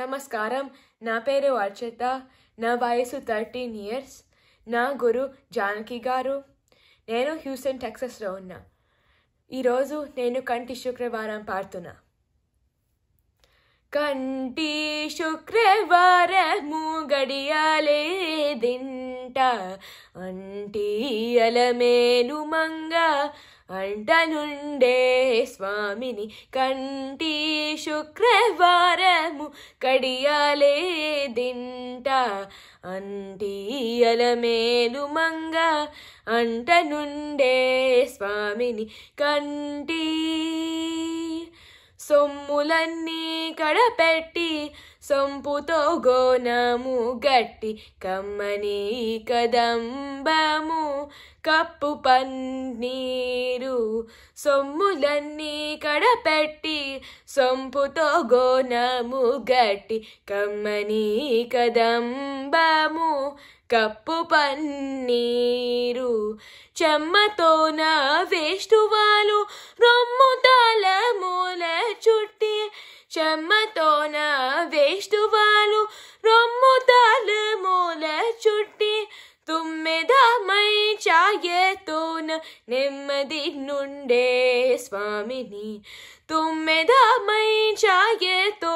నమస్కారం నా పేరు అర్చిత నా వయసు థర్టీన్ ఇయర్స్ నా గురు జానకి గారు నేను హ్యూస్టన్ టెక్సస్లో ఉన్నా ఈరోజు నేను కంటి శుక్రవారం పాడుతున్నా కంటి శుక్రవారము గడియాలే దిన్ అంటీయల మేలు మంగ నుండే స్వామిని కంటి శుక్రవారము కడియాలే దింట అంటీయల మేలు మంగ నుండే స్వామిని కంటి సొమ్ములన్నీ కడపెట్టి సొంపుతో గోనము గట్టి కమ్మని కదంబము కప్పు పన్నీరు సొమ్ములన్నీ కడపెట్టి సొంపుతో గోనము గట్టి కమ్మని కదంబము కప్పు పన్నీరు చెమ్మతోన వేష్టువాలు రొమ్ము మూల చుట్టూ ो न वेष्टुवोल चुटि तुमे दा मै तोन तु नेमीनुण्डे स्वामिनी तु तोन चायतु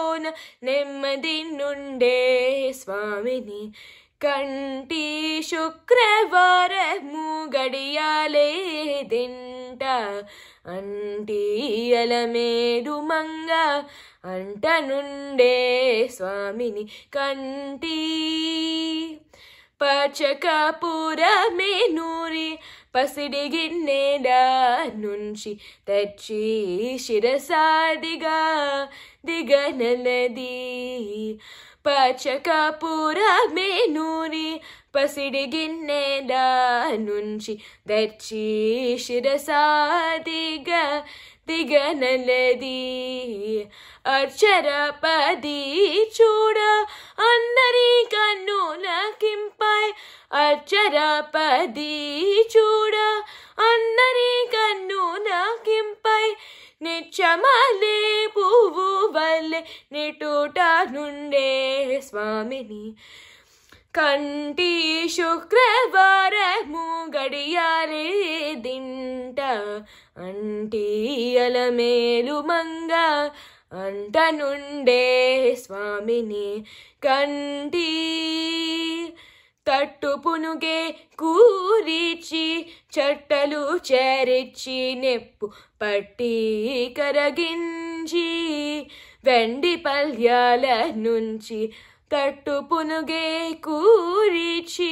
निम्मदिण्डे स्वामिनी कण्टी शुक्रवार मूगडियाले दिण्ट అంటీయలమేడు మంగ అంటనుండే స్వామిని కంటి పచకపురమే నూరి పసిడి గిన్నెడ నుంచి తెచ్చి శిరసాడిగా దిగనలది పచకపురమే నూరి పసిడి గిన్నెల నుంచి దర్చి శిరసాదిగ దిగనలది అర్చర పది చూడ అందరి కన్నుల కింపై అర్చర పది చూడ అందరి కన్నుల కింపై నిత్యమలే పువ్వు వల్లే నిటూట నుండే ಸ್ವಾಮಿನಿ కంటి శుక్రవారము గడియాలే దింట అంటీయల మేలు మంగ అంట నుండే స్వామిని కంటి తట్టు పునుగే కూరిచి చట్టలు చేరిచి నెప్పు పట్టి కరగిన్ నుంచి వెండి పల్యాల నుంచి తట్టు పునుగే కూరిచి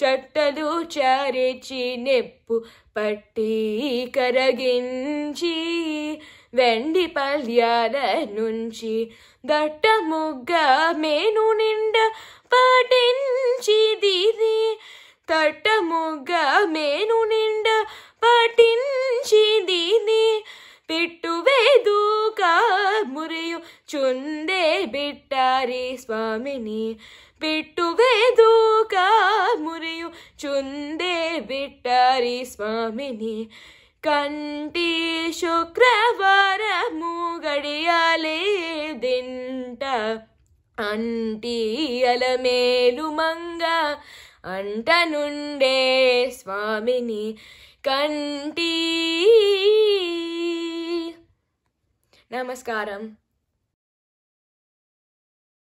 చట్టలు చారిచి నెప్పు పట్టి కరగించి వెండి పల్యాల నుంచి దట్ట ముగ్గ మేను ಚುಂದೆ ಬಿಟ್ಟಾರಿ ಸ್ವಾಮಿನಿ ಬಿಟ್ಟುವೆ ದೂಕ ಮುರಿಯು ಚುಂದೆ ಬಿಟ್ಟಾರಿ ಸ್ವಾಮಿನಿ కంటి శుక్రవారము గడియాలేదింట అంటి అలమేలు మంగ అంట నుండే స్వామిని కంటి నమస్కారం